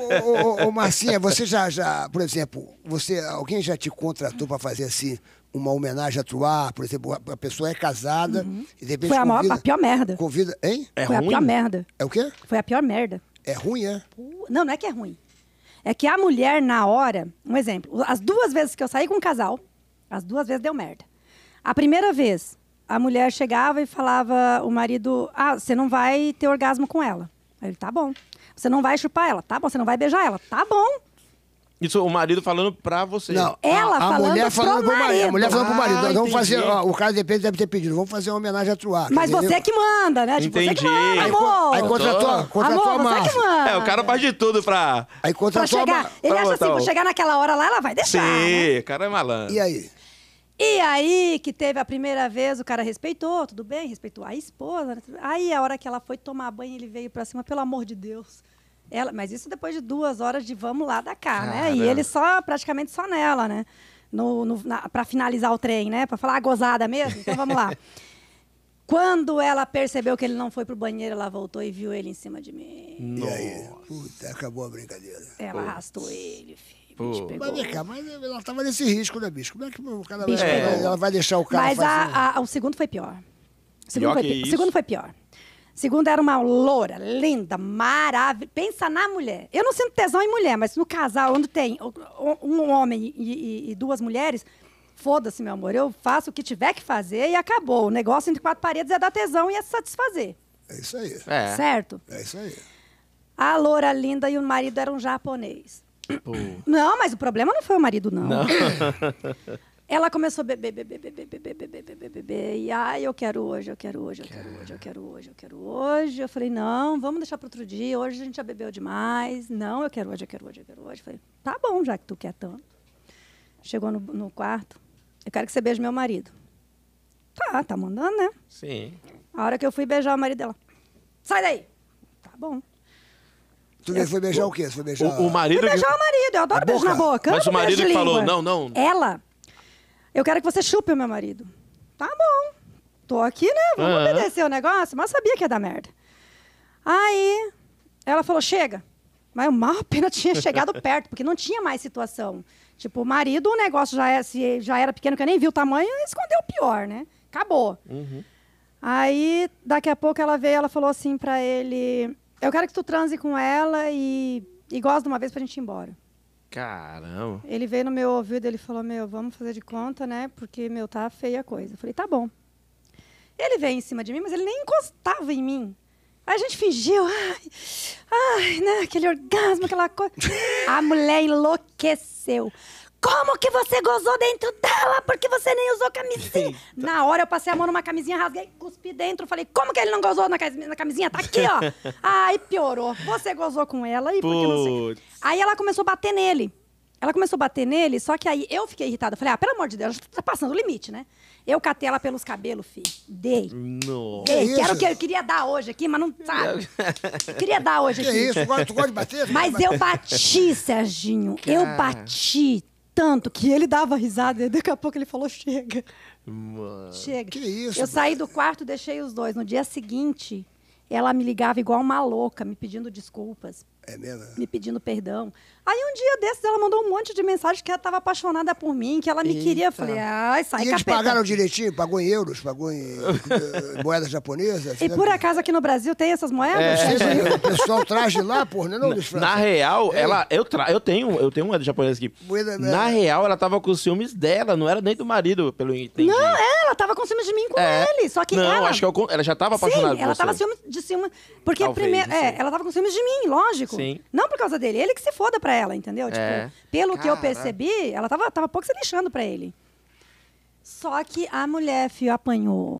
ô, ô, ô, Marcinha, você já, já, por exemplo, você, alguém já te contratou para fazer assim uma homenagem a atuar? Por exemplo, a pessoa é casada uhum. e de repente Foi a, convida, maior, a pior merda. Convida, hein? É Foi ruim? a pior merda. É o quê? Foi a pior merda. É ruim, é? Não, não é que é ruim. É que a mulher, na hora, um exemplo, as duas vezes que eu saí com um casal, as duas vezes deu merda. A primeira vez, a mulher chegava e falava, o marido, ah, você não vai ter orgasmo com ela. Aí ele, tá bom. Você não vai chupar ela, tá bom. Você não vai beijar ela, tá bom. Isso, o marido falando pra você. Não, ela a, a falando mulher falando pro marido. marido. A mulher falando pro marido. vamos fazer, ó, o cara de repente deve ter pedido, vamos fazer uma homenagem a Truá. Mas entendeu? você é que manda, né? Tipo, é entendi. você que manda, amor. Aí, aí contratou, contratou amor, a você é que manda. É, o cara faz de tudo pra... Aí contratou pra chegar. Ele pra acha assim, pra chegar naquela hora lá, ela vai deixar, Sim, né? o né? cara é malandro. E aí? E aí, que teve a primeira vez, o cara respeitou, tudo bem, respeitou a esposa. Né? Aí, a hora que ela foi tomar banho, ele veio pra cima, pelo amor de Deus. Ela, mas isso depois de duas horas de vamos lá da cá, né? E ele só, praticamente só nela, né? No, no pra finalizar o trem, né? Pra falar, ah, gozada mesmo? Então vamos lá. Quando ela percebeu que ele não foi pro banheiro, ela voltou e viu ele em cima de mim. Nossa. E aí? Puta, acabou a brincadeira. Ela Putz. arrastou ele, filho. Pô. Mas vem cá, mas ela estava nesse risco, né, bicho? Como é que o cara vai, é. ela vai deixar o cara Mas a, a, o segundo foi pior. O segundo, pior foi, pior. O segundo foi pior. era uma loura, linda, maravilhosa. Pensa na mulher. Eu não sinto tesão em mulher, mas no casal, onde tem um homem e, e, e duas mulheres, foda-se, meu amor. Eu faço o que tiver que fazer e acabou. O negócio entre quatro paredes é dar tesão e é satisfazer. É isso aí. É. Certo? É isso aí. A loura linda e o marido era um japonês. Não, mas o problema não foi o marido, não. não. Ela começou a beber, beber, beber, beber, beber, beber, beber, E ai, eu quero hoje, eu quero hoje, eu quero hoje, eu quero hoje, eu quero hoje. Eu falei, não, vamos deixar para outro dia. Hoje a gente já bebeu demais. Não, eu quero hoje, eu quero hoje, eu quero hoje. falei, tá bom, já que tu quer tanto. Chegou no quarto, eu quero que você beije meu marido. Tá, tá mandando, né? Sim. A hora que eu fui beijar o marido dela, sai daí. Tá bom. Tu é. foi beijar o quê? Você foi beijar... O, o marido... Foi beijar o marido. Eu adoro beijar na boca. Mas o marido que falou, não, não. Ela. Eu quero que você chupe o meu marido. Tá bom. Tô aqui, né? Vamos ah. obedecer o negócio. Mas sabia que ia dar merda. Aí, ela falou, chega. Mas o mal pena tinha chegado perto, porque não tinha mais situação. Tipo, o marido, o negócio já, é, se já era pequeno, que eu nem vi o tamanho, escondeu o pior, né? Acabou. Uhum. Aí, daqui a pouco, ela veio ela falou assim para ele... Eu quero que tu transe com ela e, e gosta de uma vez pra gente ir embora. Caramba. Ele veio no meu ouvido, ele falou, meu, vamos fazer de conta, né? Porque, meu, tá feia a coisa. Eu falei, tá bom. Ele veio em cima de mim, mas ele nem encostava em mim. Aí a gente fingiu, ai, ai, né? Aquele orgasmo, aquela coisa. A mulher enlouqueceu. Como que você gozou dentro dela? Porque você nem usou camisinha. Eita. Na hora eu passei a mão numa camisinha, rasguei, cuspi dentro. Falei, como que ele não gozou na camisinha? Tá aqui, ó. Aí piorou. Você gozou com ela e porque não sei. Aí ela começou a bater nele. Ela começou a bater nele, só que aí eu fiquei irritada. Falei, ah, pelo amor de Deus, tá passando o limite, né? Eu catei ela pelos cabelos, filho. Dei. Nossa. Dei. Que, era o que eu queria dar hoje aqui, mas não sabe. queria dar hoje aqui. Que isso? Tu gosta de bater? Mas eu bati, Serginho. Cara. Eu bati tanto que ele dava risada e daqui a pouco ele falou: chega. Mano, chega. Que isso? Eu mano? saí do quarto, deixei os dois. No dia seguinte, ela me ligava igual uma louca, me pedindo desculpas. É mesmo? Me pedindo perdão. Aí um dia desses ela mandou um monte de mensagem que ela estava apaixonada por mim, que ela me Eita. queria. Eu falei, ai, sai, E eles capeta. pagaram direitinho? Pagou em euros? Pagou em uh, moeda japonesa? E por acaso aqui no Brasil tem essas moedas? É. É. O pessoal traz de lá, porra, não, dos é Na real, é. ela, eu, tra... eu, tenho, eu tenho moeda japonesa aqui. Moeda, Na real, ela estava com os ciúmes dela, não era nem do marido, pelo entendido. Não, é ela tava com ciúmes de mim com é. ele. Só que não, ela. acho que eu, é ela já tava apaixonada Sim, ela você. tava de ciúmes. Porque Talvez, primeiro. É, ela tava com ciúmes de mim, lógico. Sim. Não por causa dele. Ele que se foda pra ela, entendeu? Tipo, é. Tipo, pelo Cara. que eu percebi, ela tava, tava pouco se lixando pra ele. Só que a mulher, fio, apanhou.